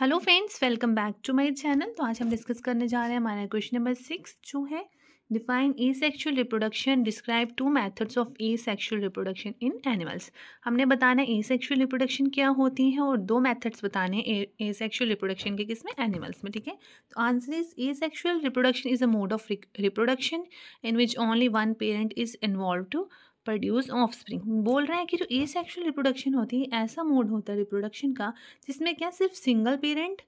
hello friends welcome back to my channel तो आज हम डिस्कस करने जा रहे हैं हमारा क्वेश्चन नंबर सिक्स जो है define asexual reproduction describe two methods of asexual reproduction in animals हमने बताना है सेक्शुअल रिप्रोडक्शन क्या होती है और दो मैथड्स बताने हैं सेक्शुअल रिप्रोडक्शन के किस में एनिमल्स में ठीक है तो answer is asexual reproduction is a mode of reproduction in which only one parent is involve to produce offspring बोल रहे हैं कि जो ए सेक्शुअल रिप्रोडक्शन होती है ऐसा मोड होता है रिप्रोडक्शन का जिसमें क्या सिर्फ सिंगल पेरेंट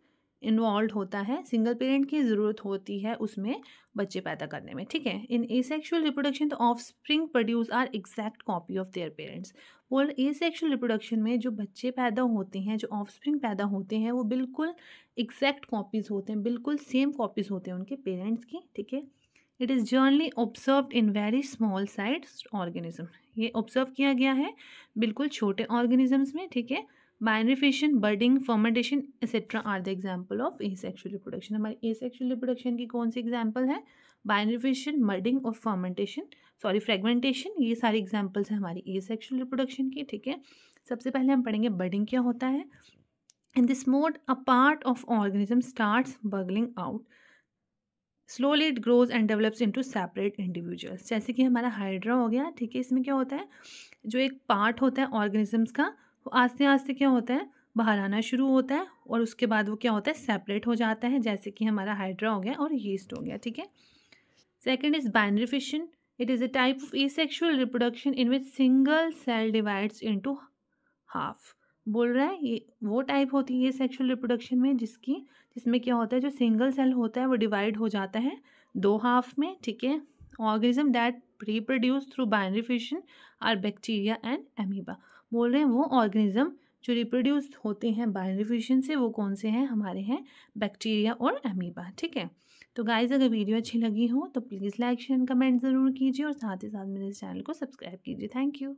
इन्वॉल्व होता है सिंगल पेरेंट की ज़रूरत होती है उसमें बच्चे पैदा करने में ठीक है in asexual reproduction the offspring produce are exact copy of their parents बोल ए सेक्शुअल रिप्रोडक्शन में जो बच्चे पैदा होते हैं जो ऑफ स्प्रिंग पैदा होते हैं वो बिल्कुल एग्जैक्ट कॉपीज़ होते हैं बिल्कुल सेम कॉपीज़ होते हैं उनके पेरेंट्स की ठीक है it is generally observe in very small size organism ये ऑब्जर्व किया गया है बिल्कुल छोटे ऑर्गेनिजम्स में ठीक है माइनिफिशन budding fermentation etcetera are the example of asexual reproduction हमारी ए सेक्शुअल रिपोडक्शन की कौन सी एग्जाम्पल है बाइनिफिशन बर्डिंग और फर्मेंटेशन सॉरी फ्रेगमेंटेशन ये सारी एग्जाम्पल्स हैं हमारी ए सेक्शुअल रिपोडक्शन की ठीक है सबसे पहले हम पढ़ेंगे बर्डिंग क्या होता है in this mode a part of organism start bulging out slowly it grows and develops into separate individuals जैसे कि हमारा हाइड्रा हो गया ठीक है इसमें क्या होता है जो एक पार्ट होता है ऑर्गेनिजम्स का वो आस्ते आस्ते क्या होता है बाहर आना शुरू होता है और उसके बाद वो क्या होता है सेपरेट हो जाता है जैसे कि हमारा हाइड्रा हो गया और यीस्ट हो गया ठीक है second is binary fission it is a type of asexual reproduction in which single cell divides into half बोल रहा है ये वो टाइप होती है सेक्शुअल रिप्रोडक्शन में जिसकी जिसमें क्या होता है जो सिंगल सेल होता है वो डिवाइड हो जाता है दो हाफ में ठीक है organism that reproduce through binary fission are bacteria and amoeba बोल रहे हैं वो ऑर्गेनिज्म जो रिप्रोड्यूस होते हैं बायो से वो कौन से हैं हमारे हैं बैक्टीरिया और अमीबा ठीक है तो गाइज अगर वीडियो अच्छी लगी हो तो प्लीज़ लाइक शेयर कमेंट ज़रूर कीजिए और साथ ही साथ मेरे इस चैनल को सब्सक्राइब कीजिए थैंक यू